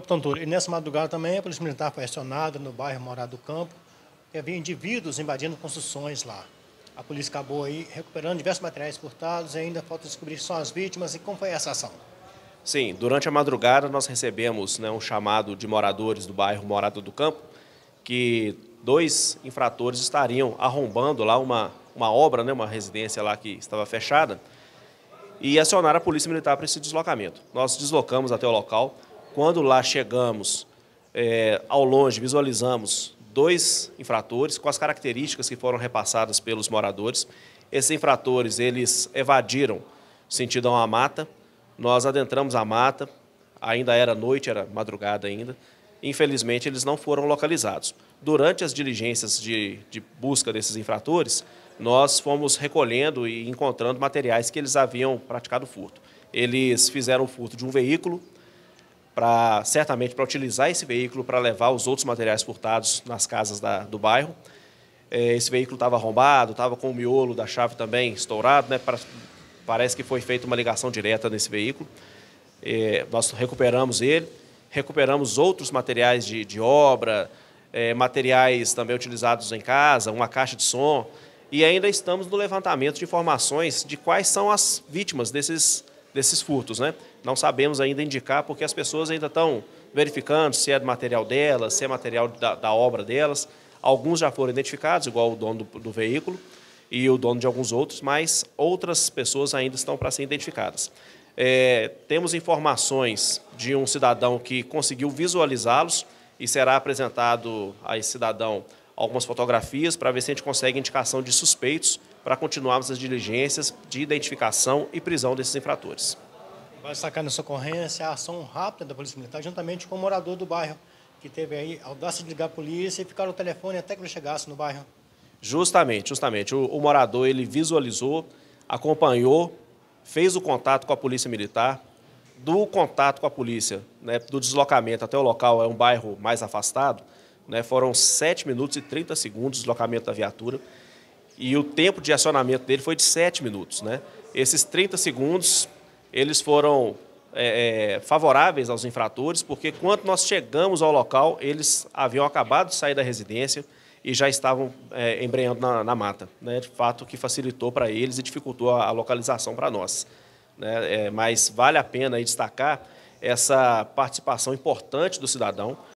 Capitão Túlio, e nessa madrugada também a polícia militar foi acionada no bairro Morado do Campo, que havia indivíduos invadindo construções lá. A polícia acabou aí recuperando diversos materiais furtados e ainda falta descobrir só são as vítimas e como foi essa ação. Sim, durante a madrugada nós recebemos né, um chamado de moradores do bairro Morado do Campo que dois infratores estariam arrombando lá uma, uma obra, né, uma residência lá que estava fechada e acionaram a polícia militar para esse deslocamento. Nós deslocamos até o local, quando lá chegamos, é, ao longe, visualizamos dois infratores com as características que foram repassadas pelos moradores. Esses infratores, eles evadiram sentido a uma mata. Nós adentramos a mata, ainda era noite, era madrugada ainda. Infelizmente, eles não foram localizados. Durante as diligências de, de busca desses infratores, nós fomos recolhendo e encontrando materiais que eles haviam praticado furto. Eles fizeram o furto de um veículo, para certamente para utilizar esse veículo para levar os outros materiais furtados nas casas da, do bairro. É, esse veículo estava arrombado, estava com o miolo da chave também estourado, né? parece que foi feita uma ligação direta nesse veículo. É, nós recuperamos ele, recuperamos outros materiais de, de obra, é, materiais também utilizados em casa, uma caixa de som, e ainda estamos no levantamento de informações de quais são as vítimas desses, desses furtos, né? Não sabemos ainda indicar, porque as pessoas ainda estão verificando se é do material delas, se é material da, da obra delas. Alguns já foram identificados, igual o dono do, do veículo e o dono de alguns outros, mas outras pessoas ainda estão para ser identificadas. É, temos informações de um cidadão que conseguiu visualizá-los e será apresentado a esse cidadão algumas fotografias para ver se a gente consegue indicação de suspeitos para continuarmos as diligências de identificação e prisão desses infratores. Vai sacar nessa ocorrência a ação rápida da Polícia Militar, juntamente com o morador do bairro, que teve aí a audácia de ligar a polícia e ficar no telefone até que ele chegasse no bairro. Justamente, justamente. O, o morador ele visualizou, acompanhou, fez o contato com a Polícia Militar. Do contato com a polícia, né, do deslocamento até o local, é um bairro mais afastado, né, foram 7 minutos e 30 segundos o deslocamento da viatura e o tempo de acionamento dele foi de 7 minutos. Né? Esses 30 segundos eles foram é, é, favoráveis aos infratores, porque quando nós chegamos ao local, eles haviam acabado de sair da residência e já estavam é, embrenhando na, na mata. Né? De fato, que facilitou para eles e dificultou a, a localização para nós. Né? É, mas vale a pena destacar essa participação importante do cidadão,